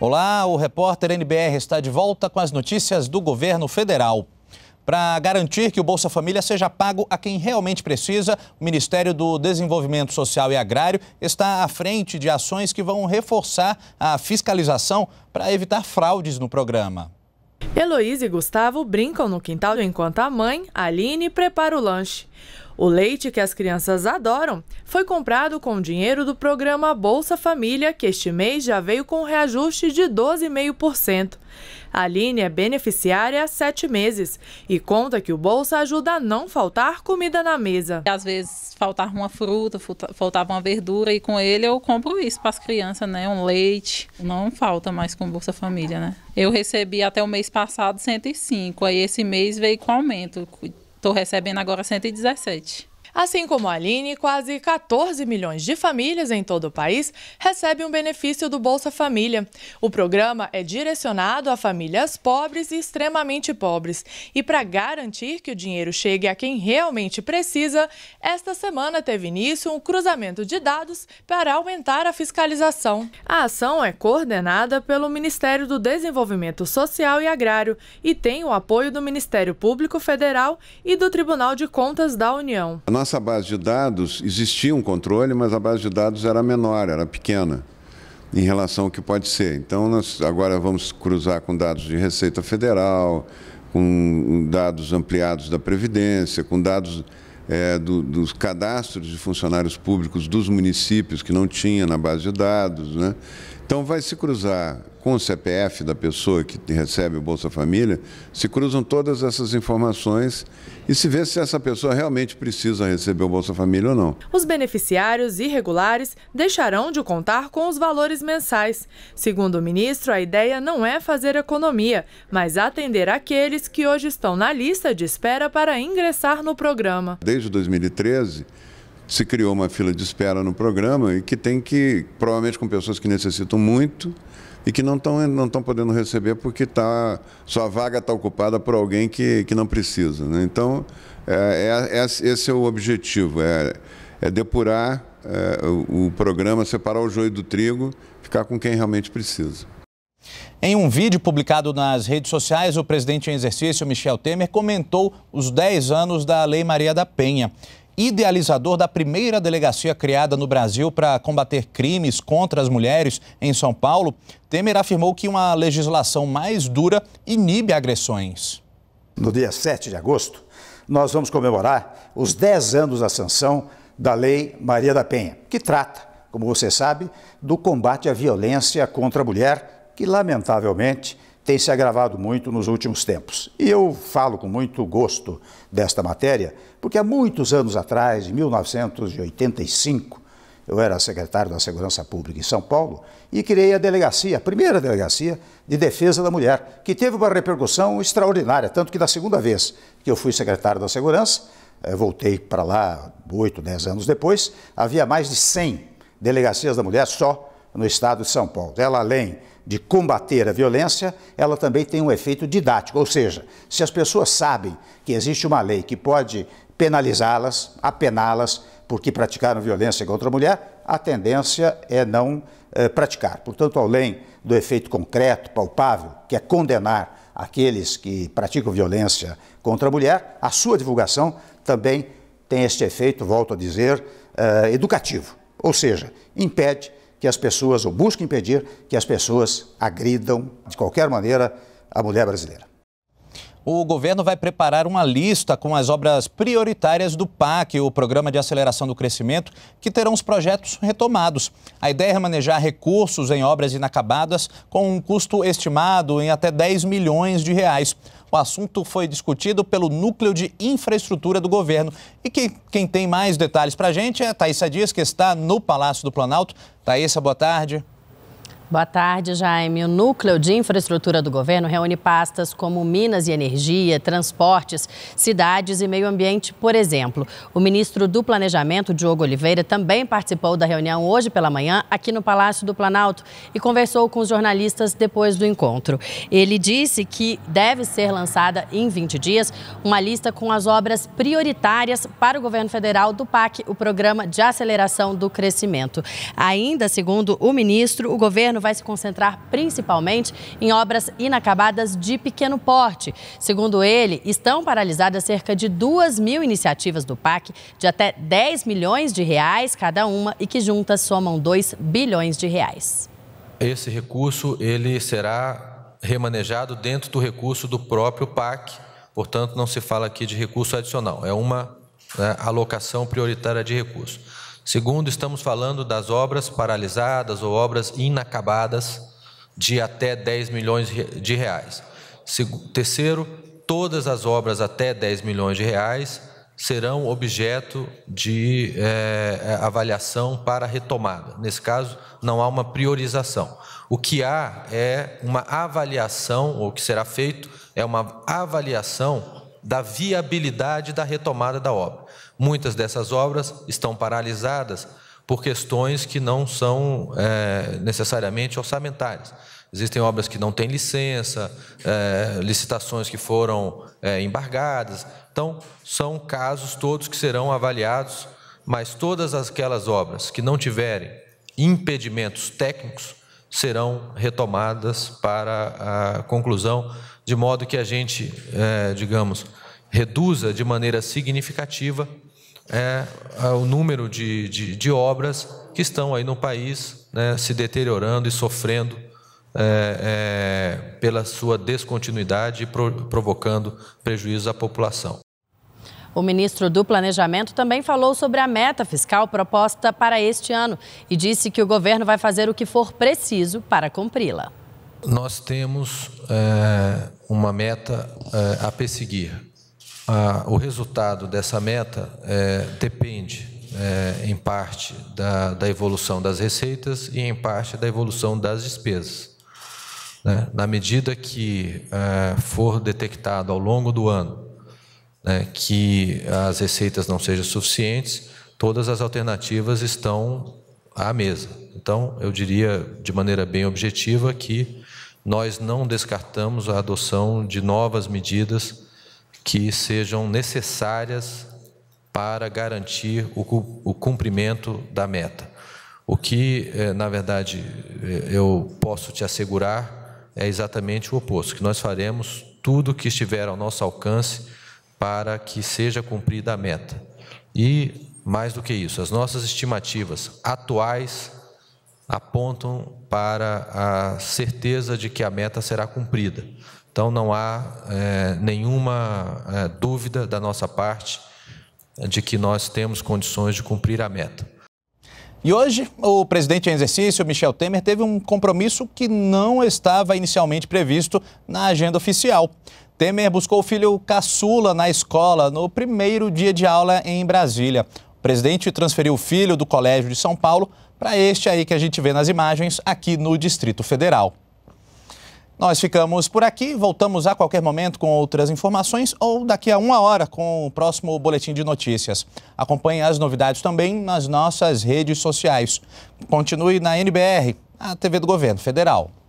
Olá, o repórter NBR está de volta com as notícias do governo federal. Para garantir que o Bolsa Família seja pago a quem realmente precisa, o Ministério do Desenvolvimento Social e Agrário está à frente de ações que vão reforçar a fiscalização para evitar fraudes no programa. Heloísa e Gustavo brincam no quintal enquanto a mãe, Aline, prepara o lanche. O leite que as crianças adoram foi comprado com dinheiro do programa Bolsa Família, que este mês já veio com um reajuste de 12,5%. A linha é beneficiária há sete meses e conta que o Bolsa ajuda a não faltar comida na mesa. Às vezes faltava uma fruta, faltava uma verdura e com ele eu compro isso para as crianças, né? Um leite. Não falta mais com Bolsa Família, né? Eu recebi até o mês passado 105, aí esse mês veio com aumento, Estou recebendo agora 117. Assim como a Aline, quase 14 milhões de famílias em todo o país recebem um benefício do Bolsa Família. O programa é direcionado a famílias pobres e extremamente pobres. E para garantir que o dinheiro chegue a quem realmente precisa, esta semana teve início um cruzamento de dados para aumentar a fiscalização. A ação é coordenada pelo Ministério do Desenvolvimento Social e Agrário e tem o apoio do Ministério Público Federal e do Tribunal de Contas da União. Nós nossa base de dados, existia um controle, mas a base de dados era menor, era pequena em relação ao que pode ser. Então, nós agora vamos cruzar com dados de Receita Federal, com dados ampliados da Previdência, com dados é, do, dos cadastros de funcionários públicos dos municípios que não tinha na base de dados, né? Então vai se cruzar com o CPF da pessoa que recebe o Bolsa Família, se cruzam todas essas informações e se vê se essa pessoa realmente precisa receber o Bolsa Família ou não. Os beneficiários irregulares deixarão de contar com os valores mensais. Segundo o ministro, a ideia não é fazer economia, mas atender aqueles que hoje estão na lista de espera para ingressar no programa. Desde 2013, se criou uma fila de espera no programa e que tem que, provavelmente com pessoas que necessitam muito e que não estão não podendo receber porque tá, sua vaga está ocupada por alguém que, que não precisa. Né? Então, é, é, é esse é o objetivo, é, é depurar é, o, o programa, separar o joio do trigo, ficar com quem realmente precisa. Em um vídeo publicado nas redes sociais, o presidente em exercício, Michel Temer, comentou os 10 anos da Lei Maria da Penha idealizador da primeira delegacia criada no Brasil para combater crimes contra as mulheres em São Paulo, Temer afirmou que uma legislação mais dura inibe agressões. No dia 7 de agosto, nós vamos comemorar os 10 anos da sanção da Lei Maria da Penha, que trata, como você sabe, do combate à violência contra a mulher, que lamentavelmente tem se agravado muito nos últimos tempos. E eu falo com muito gosto desta matéria, porque há muitos anos atrás, em 1985, eu era secretário da Segurança Pública em São Paulo e criei a delegacia, a primeira delegacia de defesa da mulher, que teve uma repercussão extraordinária, tanto que na segunda vez que eu fui secretário da Segurança, eh, voltei para lá oito, dez anos depois, havia mais de 100 delegacias da mulher só no estado de São Paulo. Ela, além de combater a violência, ela também tem um efeito didático, ou seja, se as pessoas sabem que existe uma lei que pode penalizá-las, apená-las porque praticaram violência contra a mulher, a tendência é não eh, praticar. Portanto, além do efeito concreto, palpável, que é condenar aqueles que praticam violência contra a mulher, a sua divulgação também tem este efeito, volto a dizer, eh, educativo, ou seja, impede que as pessoas, ou busca impedir que as pessoas agridam de qualquer maneira a mulher brasileira o governo vai preparar uma lista com as obras prioritárias do PAC, o Programa de Aceleração do Crescimento, que terão os projetos retomados. A ideia é manejar recursos em obras inacabadas com um custo estimado em até 10 milhões de reais. O assunto foi discutido pelo Núcleo de Infraestrutura do Governo. E quem tem mais detalhes para a gente é a Thaisa Dias, que está no Palácio do Planalto. Thaisa, boa tarde. Boa tarde, Jaime. O núcleo de infraestrutura do governo reúne pastas como Minas e Energia, Transportes, Cidades e Meio Ambiente, por exemplo. O ministro do Planejamento, Diogo Oliveira, também participou da reunião hoje pela manhã aqui no Palácio do Planalto e conversou com os jornalistas depois do encontro. Ele disse que deve ser lançada em 20 dias uma lista com as obras prioritárias para o governo federal do PAC, o Programa de Aceleração do Crescimento. Ainda segundo o ministro, o governo vai se concentrar principalmente em obras inacabadas de pequeno porte. Segundo ele, estão paralisadas cerca de 2 mil iniciativas do PAC, de até 10 milhões de reais cada uma e que juntas somam 2 bilhões de reais. Esse recurso ele será remanejado dentro do recurso do próprio PAC, portanto não se fala aqui de recurso adicional, é uma né, alocação prioritária de recursos. Segundo, estamos falando das obras paralisadas ou obras inacabadas de até 10 milhões de reais. Terceiro, todas as obras até 10 milhões de reais serão objeto de é, avaliação para retomada. Nesse caso, não há uma priorização. O que há é uma avaliação, ou o que será feito é uma avaliação da viabilidade da retomada da obra. Muitas dessas obras estão paralisadas por questões que não são é, necessariamente orçamentárias. Existem obras que não têm licença, é, licitações que foram é, embargadas. Então, são casos todos que serão avaliados, mas todas aquelas obras que não tiverem impedimentos técnicos serão retomadas para a conclusão, de modo que a gente, é, digamos, reduza de maneira significativa é, é, o número de, de, de, obras que estão aí no país né, se deteriorando e sofrendo é, é, pela sua descontinuidade e pro, provocando prejuízo à população. O ministro do Planejamento também falou sobre a meta fiscal proposta para este ano e disse que o governo vai fazer o que for preciso para cumpri-la. Nós temos é, uma meta é, a perseguir o resultado dessa meta é, depende, é, em parte, da, da, evolução das receitas e, em parte, da evolução das despesas. Né? Na medida que é, for detectado ao longo do ano né, que as receitas não sejam suficientes, todas as alternativas estão à mesa. Então, eu diria de maneira bem objetiva que nós não descartamos a adoção de novas medidas que sejam necessárias para garantir o cumprimento da meta. O que, eh, na verdade, eh, eu posso te assegurar é exatamente o oposto, que nós faremos tudo o que estiver ao nosso alcance para que seja cumprida a meta. E, mais do que isso, as nossas estimativas atuais apontam para a certeza de que a meta será cumprida. Então não há é, nenhuma é, dúvida da nossa parte de que nós temos condições de cumprir a meta. E hoje, o presidente em exercício, Michel Temer, teve um compromisso que não estava inicialmente previsto na agenda oficial. Temer buscou o filho caçula na escola no primeiro dia de aula em Brasília. O presidente transferiu o filho do Colégio de São Paulo para este aí que a gente vê nas imagens aqui no Distrito Federal. Nós ficamos por aqui, voltamos a qualquer momento com outras informações ou daqui a uma hora com o próximo Boletim de Notícias. Acompanhe as novidades também nas nossas redes sociais. Continue na NBR, a TV do Governo Federal.